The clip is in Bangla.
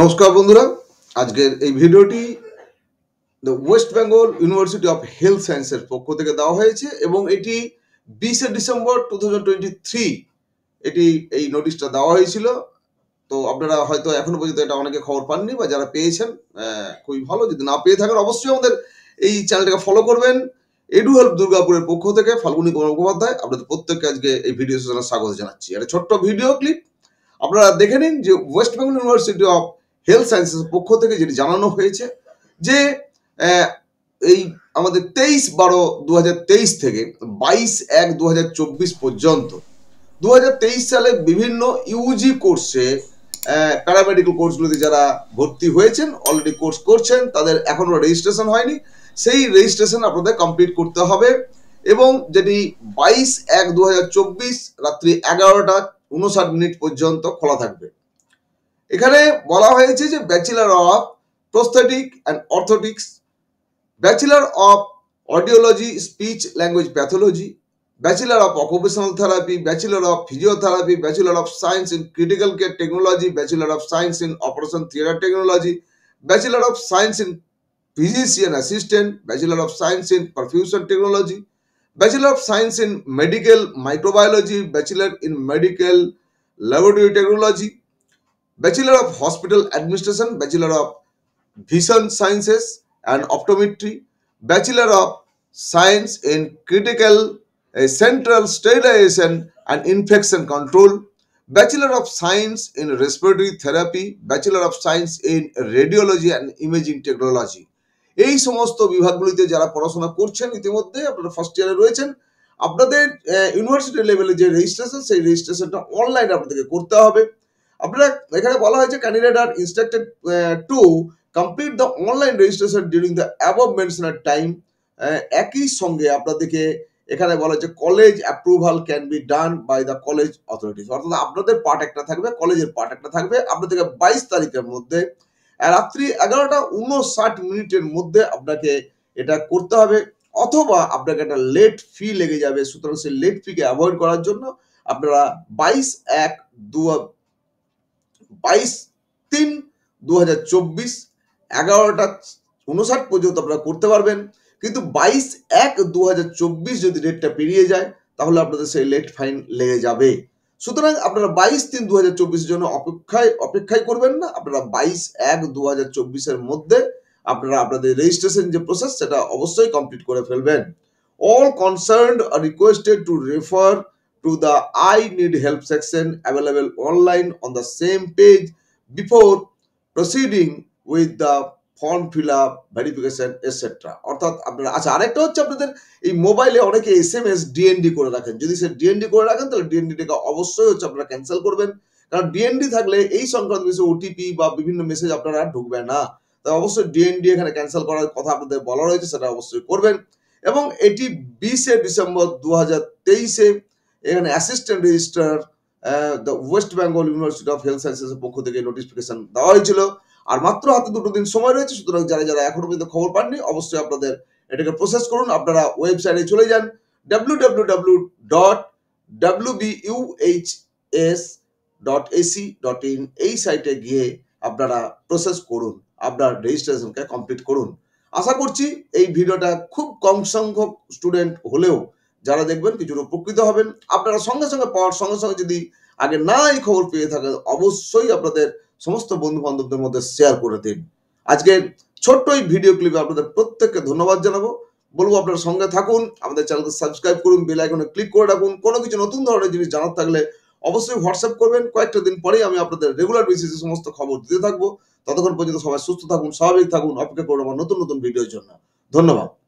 নমস্কার বন্ধুরা আজকের এই ভিডিওটি the West Bengal university of health সায়েন্সের পক্ষ থেকে দেওয়া হয়েছে এবং এটি বিশে ডিসেম্বর টু এটি এই নোটিশটা দেওয়া হয়েছিল তো আপনারা হয়তো এখনো পর্যন্ত এটা অনেকে খবর পাননি বা যারা পেয়েছেন খুবই ভালো যদি না পেয়ে থাকেন অবশ্যই আমাদের এই চ্যানেলটাকে ফলো করবেন এডু হেল্প দুর্গাপুরের পক্ষ থেকে ফাল্গুনী মুখোপাধ্যায় আপনাদের প্রত্যেককে আজকে এই ভিডিও স্বাগত জানাচ্ছি একটা ছোট্ট ভিডিও ক্লিপ আপনারা দেখে নিন যে West Bengal university of health সায়েন্সের পক্ষ থেকে যেটি জানানো হয়েছে যে এই আমাদের তেইশ বারো দু থেকে বাইশ এক দু পর্যন্ত দু সালে বিভিন্ন ইউজি কোর্সে প্যারামেডিক্যাল কোর্সগুলোতে যারা ভর্তি হয়েছেন অলরেডি কোর্স করছেন তাদের এখনও রেজিস্ট্রেশন হয়নি সেই রেজিস্ট্রেশন আপনাদের কমপ্লিট করতে হবে এবং যেটি বাইশ এক দু রাত্রি এগারোটা উনষাট মিনিট পর্যন্ত খোলা থাকবে এখানে বলা হয়েছে যে bachelor of prosthetic and orthotics bachelor of audiology speech language pathology bachelor of occupational therapy bachelor of physiotherapy bachelor of science in critical care technology bachelor of science in operation theatre technology bachelor of science in physician assistant bachelor of science in perfusion technology bachelor of science in medical microbiology bachelor in medical laboratory technology bachelor of hospital administration bachelor of vision sciences and optometry bachelor of science in critical central sterilisation and infection control bachelor of science in respiratory therapy bachelor of science in radiology and imaging technology এই সমস্ত বিভাগগুলিতে যারা পড়াশোনা করছেন ইতিমধ্যে আপনারা ফার্স্ট ইয়ারে রয়েছেন আপনাদের ইউনিভার্সিটি eh, লেভেলে যে রেজিস্ট্রেশন সেই রেজিস্ট্রেশনটা অনলাইনে আপনাদেরকে করতে হবে আপনারা এখানে বলা হয়েছে candidate are instructed to complete the online registration during the above মেনশনের টাইম একই সঙ্গে আপনাদেরকে এখানে বলা হয়েছে college approval can be done by the college authorities অর্থাৎ আপনাদের পার্ট একটা থাকবে কলেজের পার্ট একটা থাকবে আপনাদেরকে বাইশ তারিখের মধ্যে রাত্রি এগারোটা উনষাট মিনিটের মধ্যে আপনাকে এটা করতে হবে অথবা আপনাকে একটা লেট ফি লেগে যাবে সুতরাং সেই লেট ফিকে অ্যাভয়েড করার জন্য আপনারা বাইশ এক দু বাইশ তিন দু হাজার চব্বিশ এগারোটা উনষাট পর্যন্ত আপনারা করতে পারবেন কিন্তু বাইশ এক দু যদি ডেটটা পেরিয়ে যায় তাহলে আপনাদের সেই লেট ফাইন লেগে যাবে সুতরাং আপনারা বাইশ তিন দু হাজার জন্য অপেক্ষায় অপেক্ষায় করবেন না আপনারা বাইশ এক দু হাজার মধ্যে আপনারা আপনাদের রেজিস্ট্রেশন যে প্রসেস সেটা অবশ্যই কমপ্লিট করে ফেলবেন all concern are requested to refer to the I need help section available online on the same page before proceeding with the form fill up verification etcetera অর্থাৎ আপনারা আচ্ছা আরেকটা হচ্ছে আপনাদের এই মোবাইলে অনেকে এস এম এস ডিএনডি করে রাখেন যদি সে ডিএনডি করে রাখেন তাহলে ডিএনডিটাকে অবশ্যই হচ্ছে আপনারা ক্যান্সেল করবেন কারণ ডিএনডি থাকলে এই সংক্রান্ত কিছু ওটিপি বা বিভিন্ন মেসেজ আপনারা ঢুকবে না তাই অবশ্যই ডিএনডি এখানে ক্যান্সেল করার কথা আপনাদের বলা রয়েছে সেটা অবশ্যই করবেন এবং এটি বিশে ডিসেম্বর দু হাজার তেইশে এখানে assistant registrar the West Bengal university of Health সায়েন্সেসের পক্ষ থেকে নোটিফিকেশন দেওয়া হয়েছিল আর মাত্র হাতে দুটো দিন সময় রয়েছে সুতরাং যারা যারা এখনো পর্যন্ত খবর পাননি অবশ্যই আপনাদের এটাকে প্রসেস করুন আপনারা ওয়েবসাইটে চলে যান W W W dot W B U H S dot A C dot in এই সাইটে গিয়ে আপনারা প্রসেস করুন আপনার রেজিস্ট্রেশনকে কমপ্লিট করুন আশা করছি এই ভিডিওটা খুব কম সংখ্যক স্টুডেন্ট হলেও যারা দেখবেন কিছুটা উপকৃত হবেন আপনারা সঙ্গে সঙ্গে পাওয়ার সঙ্গে সঙ্গে যদি আগে না এই খবর পেয়ে থাকেন অবশ্যই আপনাদের সমস্ত বন্ধু বান্ধবদের মধ্যে শেয়ার করে দিন আজকে ছোট্ট এই ভিডিও ক্লিপে আপনাদের প্রত্যেককে ধন্যবাদ জানাবো বলবো আপনারা সঙ্গে থাকুন আমাদের চ্যানেলকে সাবস্ক্রাইব করুন বেল আইকনে ক্লিক করে রাখুন কোনো কিছু নতুন ধরনের জিনিস জানার থাকলে অবশ্যই হোয়াটসঅ্যাপ করবেন কয়েকটা দিন পরেই আমি আপনাদের রেগুলার বেসিসে সমস্ত খবর দিতে থাকবো ততক্ষণ পর্যন্ত সবাই সুস্থ থাকুন স্বাভাবিক থাকুন অপেক্ষা করুন আমার নতুন নতুন ভিডিওর জন্য ধন্যবাদ